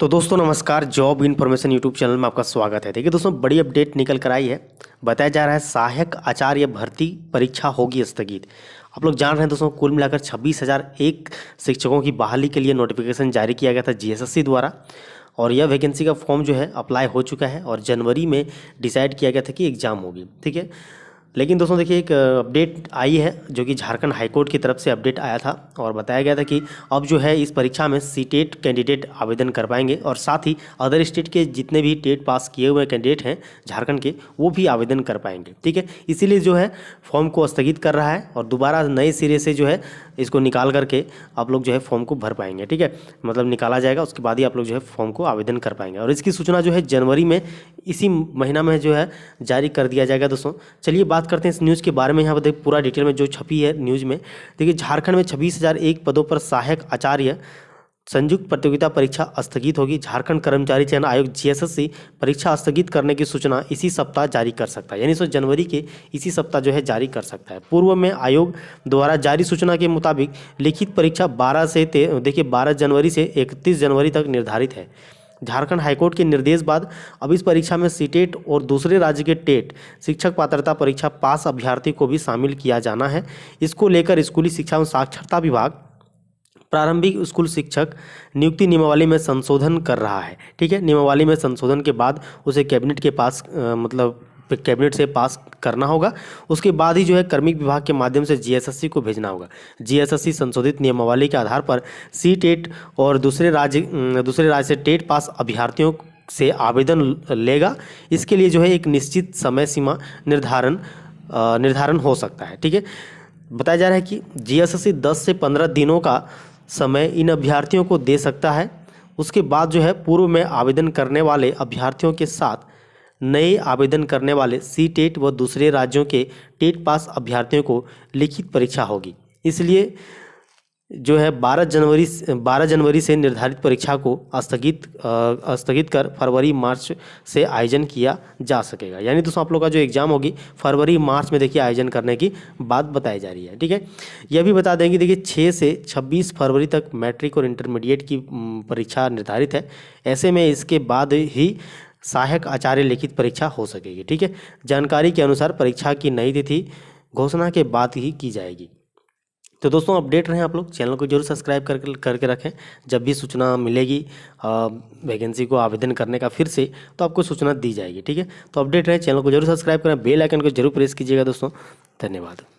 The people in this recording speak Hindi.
तो दोस्तों नमस्कार जॉब इन्फॉर्मेशन यूट्यूब चैनल में आपका स्वागत है देखिए दोस्तों बड़ी अपडेट निकल कर आई है बताया जा रहा है सहायक आचार्य भर्ती परीक्षा होगी स्थगित आप लोग जान रहे हैं दोस्तों कुल मिलाकर छब्बीस हज़ार एक शिक्षकों की बहाली के लिए नोटिफिकेशन जारी किया गया था जी द्वारा और यह वैकेंसी का फॉर्म जो है अप्लाई हो चुका है और जनवरी में डिसाइड किया गया था कि एग्ज़ाम होगी ठीक है लेकिन दोस्तों देखिए एक अपडेट आई है जो कि झारखंड हाईकोर्ट की तरफ से अपडेट आया था और बताया गया था कि अब जो है इस परीक्षा में सी टेट कैंडिडेट आवेदन कर पाएंगे और साथ ही अदर स्टेट के जितने भी टेट पास e किए हुए कैंडिडेट हैं झारखंड के वो भी आवेदन कर पाएंगे ठीक है इसीलिए जो है फॉर्म को स्थगित कर रहा है और दोबारा नए सिरे से जो है इसको निकाल करके आप लोग जो है फॉर्म को भर पाएंगे ठीक है मतलब निकाला जाएगा उसके बाद ही आप लोग जो है फॉर्म को आवेदन कर पाएंगे और इसकी सूचना जो है जनवरी में इसी महीना में जो है जारी कर दिया जाएगा दोस्तों चलिए बात करते हैं इस न्यूज़ के बारे में यहाँ पर पूरा डिटेल में जो छपी है न्यूज़ में देखिए झारखंड में छब्बीस पदों पर सहायक आचार्य संयुक्त प्रतियोगिता परीक्षा स्थगित होगी झारखंड कर्मचारी चयन आयोग जीएसएससी परीक्षा स्थगित करने की सूचना इसी सप्ताह जारी कर सकता है यानी सो जनवरी के इसी सप्ताह जो है जारी कर सकता है पूर्व में आयोग द्वारा जारी सूचना के मुताबिक लिखित परीक्षा 12 से देखिए 12 जनवरी से 31 जनवरी तक निर्धारित है झारखंड हाईकोर्ट के निर्देश बाद अब इस परीक्षा में सीटेट और दूसरे राज्य के टेट शिक्षक पात्रता परीक्षा पास अभ्यर्थी को भी शामिल किया जाना है इसको लेकर स्कूली शिक्षा एवं साक्षरता विभाग प्रारंभिक स्कूल शिक्षक नियुक्ति नियमावली में संशोधन कर रहा है ठीक है नियमावली में संशोधन के बाद उसे कैबिनेट के पास आ, मतलब कैबिनेट से पास करना होगा उसके बाद ही जो है कर्मिक विभाग के माध्यम से जीएसएससी को भेजना होगा जीएसएससी संशोधित नियमावली के आधार पर सी टेट और दूसरे राज्य दूसरे राज्य से टेट पास अभ्यर्थियों से आवेदन लेगा इसके लिए जो है एक निश्चित समय सीमा निर्धारण निर्धारण हो सकता है ठीक है बताया जा रहा है कि जीएसएससी 10 से 15 दिनों का समय इन अभ्यर्थियों को दे सकता है उसके बाद जो है पूर्व में आवेदन करने वाले अभ्यर्थियों के साथ नए आवेदन करने वाले सी टेट e व दूसरे राज्यों के टेट e पास अभ्यर्थियों को लिखित परीक्षा होगी इसलिए जो है 12 जनवरी 12 जनवरी से निर्धारित परीक्षा को स्थगित स्थगित कर फरवरी मार्च से आयोजन किया जा सकेगा यानी दोस्तों आप लोग का जो एग्ज़ाम होगी फरवरी मार्च में देखिए आयोजन करने की बात बताई जा रही है ठीक है यह भी बता देंगे देखिए 6 से 26 फरवरी तक मैट्रिक और इंटरमीडिएट की परीक्षा निर्धारित है ऐसे में इसके बाद ही सहायक आचार्य लिखित परीक्षा हो सकेगी ठीक है जानकारी के अनुसार परीक्षा की नई तिथि घोषणा के बाद ही की जाएगी तो दोस्तों अपडेट रहें आप लोग चैनल को जरूर सब्सक्राइब करके करके रखें जब भी सूचना मिलेगी वैकेंसी को आवेदन करने का फिर से तो आपको सूचना दी जाएगी ठीक है तो अपडेट रहें चैनल को जरूर सब्सक्राइब करें बेल आइकन को जरूर प्रेस कीजिएगा दोस्तों धन्यवाद